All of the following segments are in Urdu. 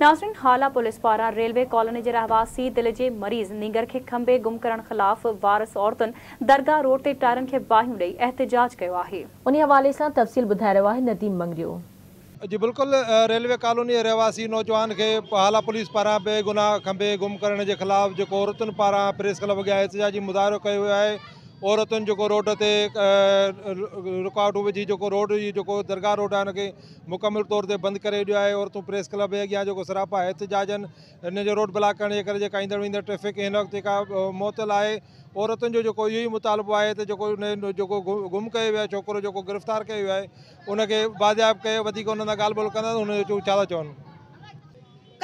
ناظرین حالا پولیس پارا ریلوے کالونی جے رہواسی دل جے مریض نگر کے کھمبے گم کرن خلاف وارس عورتن درگاہ روڈ تے ٹائرن کے باہیوں ڈے احتجاج کیا ہے انہی حوالے سے تفصیل بدھائے رہا ہے ندیم منگریو جی بالکل ریلوے کالونی رہواسی نوجوان کے حالا پولیس پارا بے گناہ کھمبے گم کرن جے خلاف جے کورتن پارا پریس کلب گیا احتجاجی مدارو کہے ہوئے آئے عورتوں جو روڈ سے رکاوٹ ویسے روڈ درگاہ روڈ ہے ان کے مکمل طور پر بند کرائے عورتوں پریس کلب ہے یا سراپا احتجاج ہیں انجو روڈ بلاک کرنے کے ٹریفک ان کا موتل ہے عورتوں کو جو مطالبہ ہے تو گم کیا ہے چھوڑوں گرفتار کیا ہے ان کے باضیاب کہ انہیں گال بولے چھو چون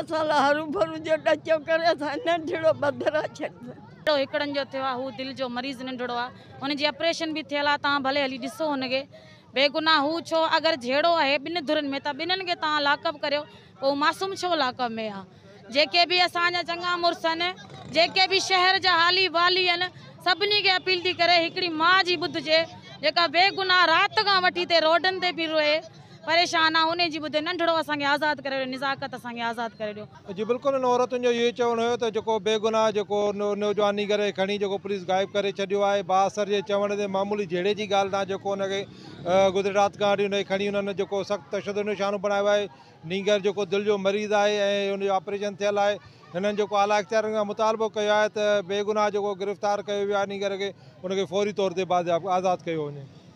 جو دل جو مریض ننڈڑو آپریشن بھی تھل ہے بھلے ہلی دے بےگناہ وہ چھو اگر جیڑو ہے بن دن میں تو بنانا لاک اپ کرسم چھو لاکپ میں آ جے بھی اب چا مسے بھی شہر جا آ سبھی اپیل تھی کری ماں جی بدجے جا بےگناہ رات کا وی روڈن سے بھی روئے ننڑا جی بالکل انتوں کو یہ چون ہوے گاہ نوجوان نیگر کھڑی پولیس غائب کرائے با اثر کے چوڑی معمولی جھی گرات کا سخت شد نشانو بنایا ہے نیگر جو دل جو مریض ہے آپریشن تھل ہے ان کو آختیار کا مطالبہ کیا ہے تو بےگناہ جو گرفتار کریگر کے ان کے فوری طور پر آزاد کیا